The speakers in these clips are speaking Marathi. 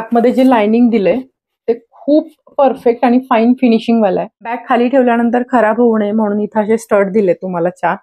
आतमध्ये जे लाइनिंग दिलंय ते खूप परफेक्ट आणि फाईन फिनिशिंग वाला आहे बॅग खाली ठेवल्यानंतर खराब होऊ नये म्हणून इथं असे स्टड दिले तुम्हाला चार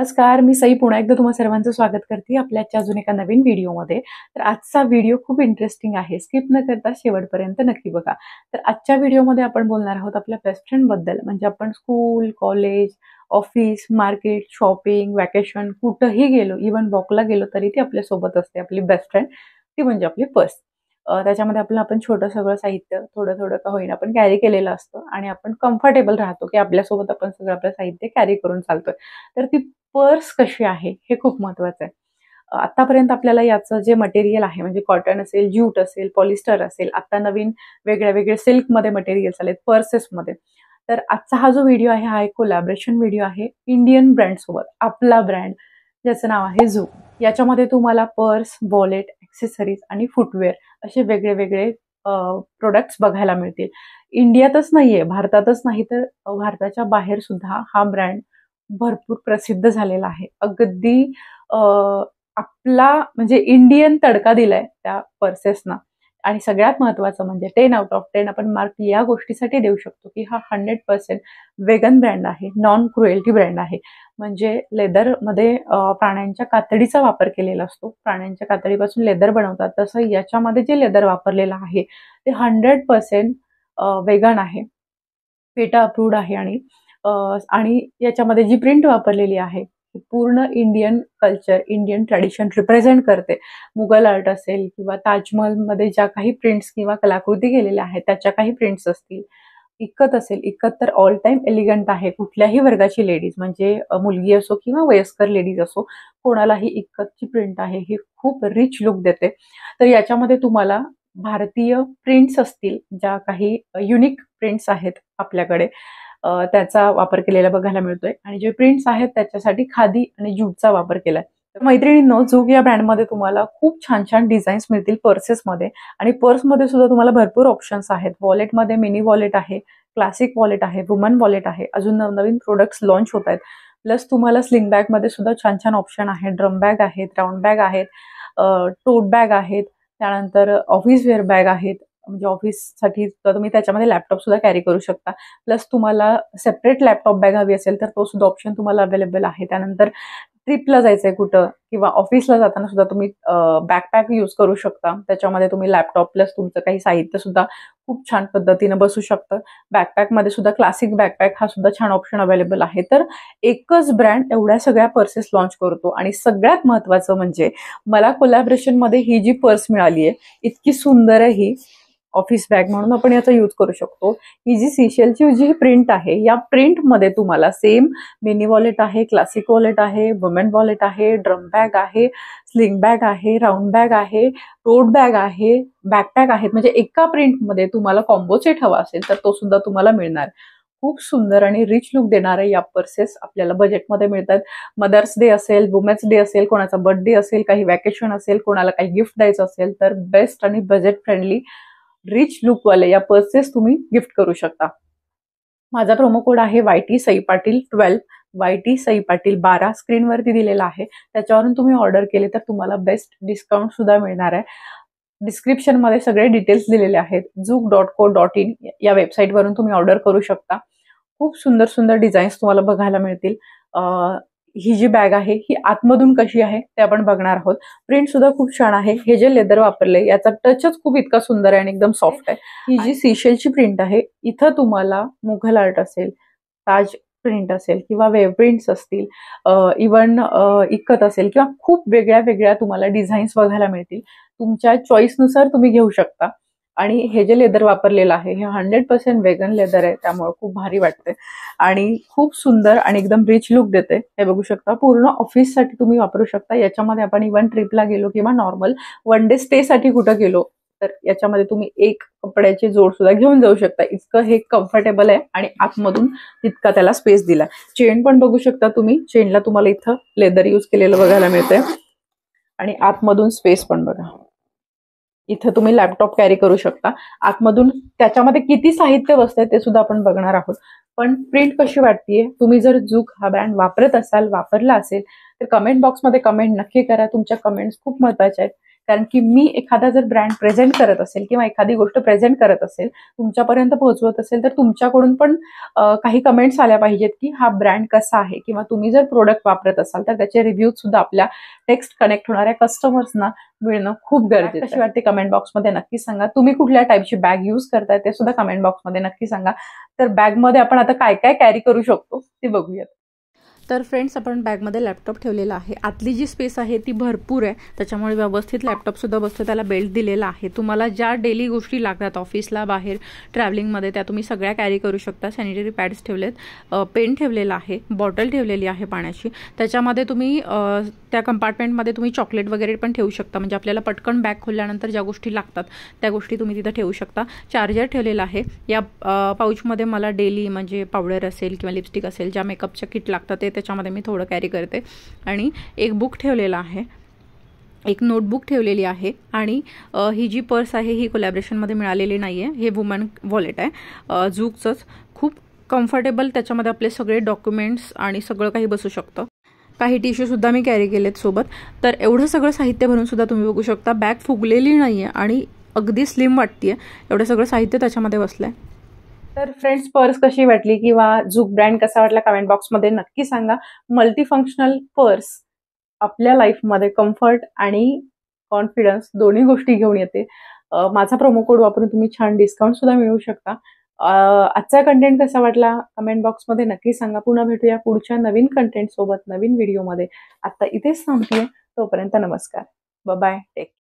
नमस्कार मी सई पुन्हा एकदा तुम्हा सर्वांचं स्वागत करते आपल्या अजून एका नवीन व्हिडिओमध्ये तर आजचा व्हिडिओ खूप इंटरेस्टिंग आहे स्किप न करता शेवटपर्यंत नक्की बघा तर आजच्या व्हिडिओमध्ये आपण बोलणार आहोत आपल्या बेस्ट फ्रेंडबद्दल म्हणजे आपण school college office market shopping vacation कुठंही गेलो इवन वॉकला गेलो तरी ती आपल्यासोबत असते आपली बेस्ट फ्रेंड ती म्हणजे आपली पर्स त्याच्यामध्ये आपलं आपण छोटं सगळं साहित्य थोडं थोडं का होईना आपण कॅरी केलेलं असतं आणि आपण कम्फर्टेबल राहतो की आपल्यासोबत आपण सगळं आपलं साहित्य कॅरी करून चालतोय तर ती पर्स कशी आहे हे खूप महत्वाचं आहे आतापर्यंत आपल्याला याचं जे मटेरियल आहे म्हणजे कॉटन असेल ज्यूट असेल पॉलिस्टर असेल आता नवीन वेगळ्या वेगळ्या सिल्कमध्ये मटेरियल्स आलेत पर्सेसमध्ये तर आजचा हा जो व्हिडिओ आहे हा एक कोलॅबरेशन व्हिडिओ आहे इंडियन ब्रँडसोबत आपला ब्रँड ज्याचं नाव आहे झू याच्यामध्ये तुम्हाला पर्स वॉलेट ॲक्सेसरीज आणि फुटवेअर असे वेगळे वेगळे प्रोडक्ट्स बघायला मिळतील इंडियातच नाही आहे भारतातच नाही तर भारताच्या बाहेर सुद्धा हा ब्रँड भरपूर प्रसिद्ध झालेला आहे अगदी आपला म्हणजे इंडियन तडका दिलाय त्या पर्सेसना आणि सगळ्यात महत्त्वाचं म्हणजे टेन आउट ऑफ टेन आपण मार्क या गोष्टीसाठी देऊ शकतो की हा हंड्रेड पर्सेंट वेगन ब्रँड आहे नॉन क्रुएल्टी ब्रँड आहे म्हणजे लेदरमध्ये प्राण्यांच्या कातडीचा वापर केलेला असतो प्राण्यांच्या कातडीपासून लेदर बनवतात तसं याच्यामध्ये जे लेदर वापरलेलं आहे ते हंड्रेड पर्सेंट वेगन आहे पेटा अप्रूव्ड आहे आणि आणि याच्यामध्ये जी प्रिंट वापरलेली आहे पूर्ण Indian culture Indian tradition represent करते मुघल आर्ट असेल किंवा ताजमहलमध्ये ज्या काही प्रिंट्स किंवा कलाकृती केलेल्या आहेत त्याच्या काही प्रिंट्स असतील इकत असेल इकत तर ऑल टाइम एलिगंट आहे कुठल्याही वर्गाची लेडीज म्हणजे मुलगी असो किंवा वयस्कर लेडीज असो कोणालाही इकतची प्रिंट आहे ही खूप रिच लुक देते तर याच्यामध्ये तुम्हाला भारतीय प्रिंट्स असतील ज्या काही युनिक प्रिंट्स आहेत आपल्याकडे त्याचा वापर केलेला बघायला मिळतोय आणि जे प्रिंट्स आहेत त्याच्यासाठी खादी आणि ज्यूटचा वापर केलाय तर मैत्रिणींनो झुग या ब्रँडमध्ये तुम्हाला खूप छान छान डिझाईन्स मिळतील पर्सेसमध्ये आणि पर्समध्ये सुद्धा तुम्हाला भरपूर ऑप्शन्स आहेत वॉलेटमध्ये मिनी वॉलेट आहे क्लासिक वॉलेट आहे वुमन वॉलेट आहे अजून नवनवीन प्रोडक्ट्स लॉन्च होत आहेत प्लस तुम्हाला स्लिंग बॅगमध्ये सुद्धा छान छान ऑप्शन आहे ड्रम बॅग आहेत राऊंड बॅग आहेत टोट बॅग आहेत त्यानंतर ऑफिस वेअर बॅग आहेत म्हणजे ऑफिससाठी तुम्ही त्याच्यामध्ये लॅपटॉप सुद्धा कॅरी करू शकता प्लस तुम्हाला सेपरेट लॅपटॉप बॅग हवी असेल तर तो सुद्धा ऑप्शन तुम्हाला अवेलेबल आहे त्यानंतर ट्रिपला जायचंय कुठं किंवा ऑफिसला जाताना सुद्धा तुम्ही बॅकपॅक यूज करू शकता त्याच्यामध्ये तुम्ही लॅपटॉप प्लस तुमचं काही साहित्य सुद्धा खूप छान पद्धतीनं बसू शकतं बॅकपॅकमध्ये सुद्धा क्लासिक बॅकपॅक हा सुद्धा छान ऑप्शन अवेलेबल आहे तर एकच ब्रँड एवढ्या सगळ्या पर्सेस लॉन्च करतो आणि सगळ्यात महत्त्वाचं म्हणजे मला कोलॅबरेशनमध्ये ही जी पर्स मिळाली आहे इतकी सुंदर आहे ही ऑफिस बॅग म्हणून आपण याचा यूज करू शकतो ही जी सीशेलची जी प्रिंट आहे या प्रिंटमध्ये तुम्हाला सेम मिनी वॉलेट आहे क्लासिक वॉलेट आहे वुमेन वॉलेट आहे ड्रम बॅग आहे स्लिंग बॅग आहे राऊंड बॅग आहे टोट बॅग आहे बॅकपॅक आहेत म्हणजे एका प्रिंटमध्ये तुम्हाला कॉम्बो सेट हवा असेल तर तो सुद्धा तुम्हाला मिळणार खूप सुंदर आणि रिच लुक देणारे या पर्सेस आपल्याला बजेटमध्ये मिळतात मदर्स डे असेल वुमेन्स डे असेल कोणाचा बर्थडे असेल काही वॅकेशन असेल कोणाला काही गिफ्ट द्यायचं असेल तर बेस्ट आणि बजेट फ्रेंडली रिच लुकवाले या पर्सेस तुम्ही गिफ्ट करू शकता माझा प्रोमो कोड आहे Y T Sai Patil twelve Y T Sai Patil बारा स्क्रीनवरती दिलेला आहे त्याच्यावरून तुम्ही ऑर्डर केले तर तुम्हाला बेस्ट डिस्काउंट सुद्धा मिळणार आहे डिस्क्रिप्शनमध्ये सगळे डिटेल्स दिलेले आहेत Zouk dot co dot in या वेबसाईटवरून तुम्ही ऑर्डर करू शकता खूप सुंदर सुंदर डिझाईन्स तुम्हाला बघायला मिळतील ही जी बॅग आहे ही आतमधून कशी आहे ते आपण बघणार आहोत प्रिंट सुद्धा खूप छान आहे हे जे लेदर वापरले याचा टचच खूप इतका सुंदर आहे आणि एकदम सॉफ्ट आहे ही जी सीशेलची प्रिंट आहे इथं तुम्हाला मुघल आर्ट असेल ताज प्रिंट असेल किंवा वेव प्रिंट्स असतील इवन इकत असेल किंवा खूप वेगळ्या वेगळ्या तुम्हाला डिझाईन्स बघायला मिळतील तुमच्या चॉईसनुसार तुम्ही घेऊ शकता आणि हे जे लेदर वापरलेलं आहे हे हंड्रेड पर्सेंट वेगन लेदर आहे त्यामुळे खूप भारी वाटते आणि खूप सुंदर आणि एकदम रिच लुक देते हे बघू शकता पूर्ण ऑफिससाठी तुम्ही वापरू शकता याच्यामध्ये आपण इव्हन ट्रिपला गेलो किंवा नॉर्मल वन डे स्टे साठी कुठं गेलो तर याच्यामध्ये तुम्ही एक कपड्याची जोड सुद्धा घेऊन जाऊ शकता इतकं हे कम्फर्टेबल आहे आणि आतमधून तितका त्याला स्पेस दिला चेन पण बघू शकता तुम्ही चेनला तुम्हाला इथं लेदर यूज केलेलं बघायला मिळतंय आणि आतमधून स्पेस पण बघा इथं तुम्ही लॅपटॉप कॅरी करू शकता आतमधून त्याच्यामध्ये किती साहित्य बसतंय ते सुद्धा आपण बघणार आहोत पण प्रिंट कशी वाटतीये तुम्ही जर झुक हा ब्रँड वापरत असाल वापरला असेल तर कमेंट बॉक्समध्ये कमेंट नक्की करा तुमच्या कमेंट्स खूप महत्वाच्या आहेत कारण की मी एखादा जर ब्रँड प्रेझेंट करत असेल किंवा एखादी गोष्ट प्रेझेंट करत असेल तुमच्यापर्यंत पोहोचवत असेल तर तुमच्याकडून पण काही कमेंट्स आल्या पाहिजेत की हा ब्रँड कसा आहे किंवा तुम्ही जर प्रोडक्ट वापरत असाल तर त्याचे रिव्ह्यूज सुद्धा आपल्या टेक्स्ट कनेक्ट होणाऱ्या कस्टमर्सना मिळणं खूप गरजेचं कशी वाटते कमेंट बॉक्समध्ये नक्की सांगा तुम्ही कुठल्या टाईपची बॅग यूज करताय ते सुद्धा कमेंट बॉक्समध्ये नक्की सांगा तर बॅगमध्ये आपण आता काय काय कॅरी करू शकतो ते बघूयात तर फ्रेंड्स आपण बॅगमध्ये लॅपटॉप ठेवलेला आहे आतली जी स्पेस आहे ती भरपूर आहे त्याच्यामुळे व्यवस्थित लॅपटॉपसुद्धा बसतो त्याला बेल्ट दिलेला आहे तुम्हाला ज्या डेली गोष्टी लागतात ऑफिसला बाहेर ट्रॅव्हलिंगमध्ये त्या तुम्ही सगळ्या कॅरी करू शकता सॅनिटरी पॅड्स ठेवलेत पेन ठेवलेलं आहे बॉटल ठेवलेली आहे पाण्याची त्याच्यामध्ये तुम्ही त्या कंपार्टमेंटमध्ये तुम्ही चॉकलेट वगैरे पण ठेवू शकता म्हणजे आपल्याला पटकन बॅग खोलल्यानंतर ज्या गोष्टी लागतात त्या गोष्टी तुम्ही तिथं ठेवू शकता चार्जर ठेवलेला आहे या पाऊचमध्ये मला डेली म्हणजे पावडर असेल किंवा लिपस्टिक असेल ज्या मेकअपच्या किट लागतात ते त्याच्यामध्ये मी थोडं कॅरी करते आणि एक बुक ठेवलेला आहे एक नोटबुक ठेवलेली आहे आणि ही जी पर्स आहे ही कोलॅबरेशनमध्ये मिळालेली नाही आहे हे वुमन वॉलेट आहे झूकचंच खूप कम्फर्टेबल त्याच्यामध्ये आपले सगळे डॉक्युमेंट्स आणि सगळं काही बसू शकतं काही सुद्धा मी कॅरी केलेत सोबत तर एवढं सगळं साहित्य भरून सुद्धा तुम्ही बघू शकता बॅग फुगलेली नाही आहे आणि अगदी स्लिम वाटते एवढं सगळं साहित्य त्याच्यामध्ये बसलं आहे तर फ्रेंड्स पर्स कशी वाटली किंवा झुक ब्रँड कसा वाटला कमेंट बॉक्समध्ये नक्की सांगा मल्टीफंक्शनल पर्स आपल्या लाईफमध्ये कम्फर्ट आणि कॉन्फिडन्स दोन्ही गोष्टी घेऊन येते माझा प्रोमो कोड वापरून तुम्ही छान डिस्काउंट सुद्धा मिळवू शकता आजचा कंटेंट कसा वाटला कमेंट बॉक्समध्ये नक्की सांगा पुन्हा भेटूया पुढच्या नवीन कंटेंट सोबत नवीन व्हिडिओमध्ये आत्ता इथेच थांबते तोपर्यंत नमस्कार बाय टेक